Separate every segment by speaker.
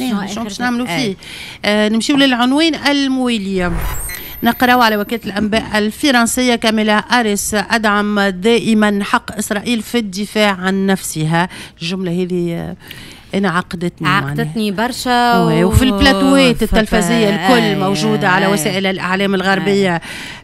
Speaker 1: شنو باش نعملوا فيه آه نمشيو للعنوان المويليه نقراو على وكالة الأنباء الفرنسية كاميلا أريس أدعم دائما حق إسرائيل في الدفاع عن نفسها الجملة هذه انا عقدتني عقدتني برشا و... وفي البلاتوات التلفزيه الكل موجوده على وسائل الاعلام الغربيه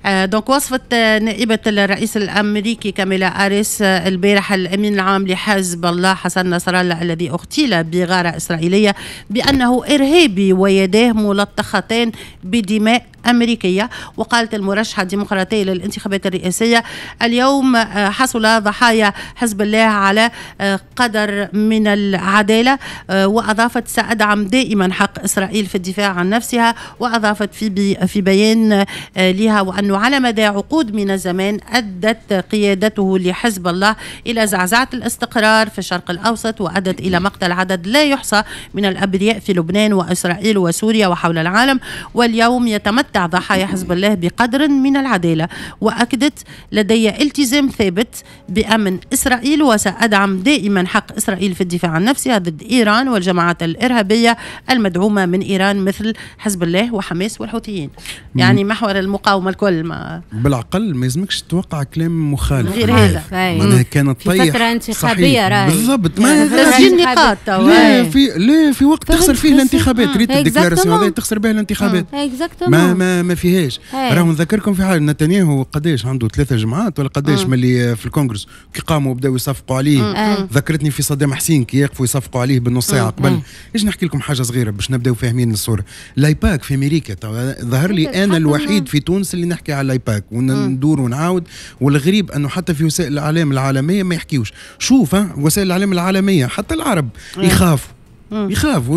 Speaker 1: آه دونك وصفت نائبه الرئيس الامريكي كاميلا اريس البارح الامين العام لحزب الله حسن نصر الله الذي اغتيل بغاره اسرائيليه بانه ارهابي ويداه ملطختان بدماء أمريكية وقالت المرشحة الديمقراطية للانتخابات الرئاسية اليوم آه، حصل ضحايا حزب الله على آه، قدر من العدالة آه، وأضافت سأدعم دائما حق إسرائيل في الدفاع عن نفسها وأضافت في, بي في بيان لها وأنه على مدى عقود من الزمان أدت قيادته لحزب الله إلى زعزعة الاستقرار في الشرق الأوسط وأدت إلى مقتل عدد لا يحصى من الأبرياء في لبنان وإسرائيل وسوريا وحول العالم واليوم يتمتع تتمتع ضحايا حزب الله بقدر من العداله واكدت لدي التزام ثابت بامن اسرائيل وسادعم دائما حق اسرائيل في الدفاع عن نفسها ضد ايران والجماعات الارهابيه المدعومه من ايران مثل حزب الله وحماس والحوثيين يعني محور المقاومه الكل ما
Speaker 2: بالعقل ما يلزمكش توقع كلام مخالف غير هذا معناها كانت طيح فتره انتخابيه راهي بالضبط ما تسجيل نقاط لا في لا في وقت تخسر فيه الانتخابات ريت الديكلاراسيون تخسر بها الانتخابات ما ما ما فيهاش راهو نذكركم في حاجه نتنياهو قداش عنده ثلاثه جمعات ولا قداش آه. ملي في الكونغرس كي قاموا بداوا يصفقوا عليه آه. آه. ذكرتني في صدام حسين كي يقفوا يصفقوا عليه بالنص ساعه قبل ايش نحكي لكم حاجه صغيره باش نبداو فاهمين الصوره لايباك في امريكا ظهر لي انا الوحيد في تونس اللي نحكي على لايباك وندور ونعاود والغريب انه حتى في وسائل الاعلام العالميه ما يحكيوش شوف وسائل الاعلام العالميه حتى العرب يخافوا يخاف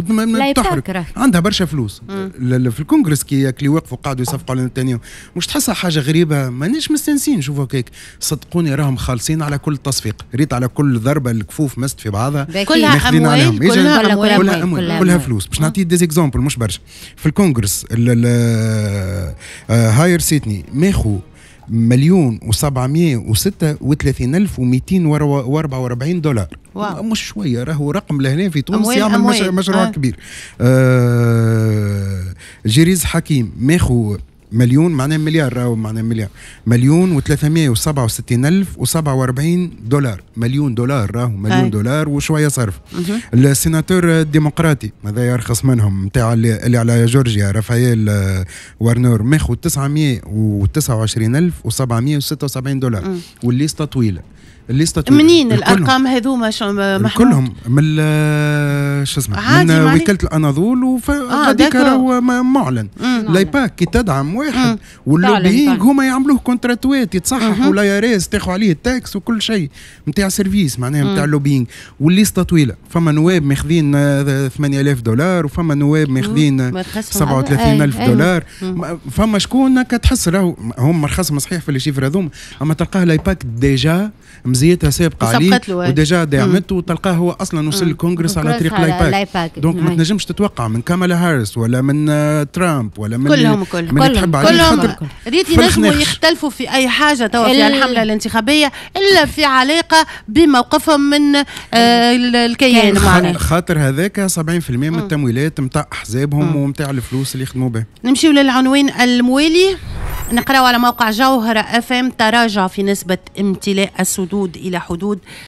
Speaker 2: تحرك عندها برشا فلوس في الكونغرس كي ياكلي وقفوا قعدوا يصفقوا على الثانيه مش تحسها حاجه غريبه مانيش مستانسين شوفوا كيك صدقوني راهم خالصين على كل تصفيق ريت على كل ضربه الكفوف مست في بعضها كلها اموال كلها, كلها, أموال. كلها, أموال. كلها فلوس باش نعطي ديزيكزومبل مش برشا في الكونغرس آه، آه، هاير سيتني ماخو مليون و 736 و244 دولار واو. مش شويه راهو رقم لهنا في تونس يعمل مشروع, مشروع آه. كبير آه جيريز حكيم ماخو مليون معناه مليار راهو معناه مليار مليون و367 ألف و47 دولار مليون دولار راهو مليون هاي. دولار وشوية صرف السيناتور الديمقراطي ماذا يرخص منهم نتاع اللي على جورجيا رافائيل آه، وارنور ماخذ 929 ألف و776 دولار والليسته طويلة الليسته منين الارقام
Speaker 1: هذوما محمود كلهم
Speaker 2: من شو اسمه من وكاله الاناضول وهذيك آه راهو معلن لايباك كي تدعم واحد واللوبينغ هما يعملوه كونتراتوات يتصحح ولا ريس تاخذ عليه التاكس وكل شيء نتاع سيرفيس معناها نتاع اللوبينغ والليسته طويله فما نواب ماخذين 8000 آه، دولار وفما نواب ماخذين 37000 آه، دولار فما شكون كتحس راهو هم رخصهم صحيح في الشيفر هذوما اما تلقاه لايباك ديجا مزيتها سابقه عليه ايه. وديجا دعمته وتلقاه هو اصلا وصل الكونغرس على طريق لاي باك دونك ما تنجمش تتوقع من كامالا هاريس ولا من آه، ترامب ولا من كلهم كلهم من تحب كلهم
Speaker 1: ريت ينجموا يختلفوا في اي حاجه توا في الحمله الانتخابيه الا في علاقه بموقفهم من آه، الكيان معنا
Speaker 2: خاطر هذاك 70% من التمويلات نتاع احزابهم ونتاع الفلوس اللي يخدموا بها
Speaker 1: نمشيو للعنوان الموالي نقرأ على موقع جوهرة اف تراجع في نسبة امتلاء السدود إلى حدود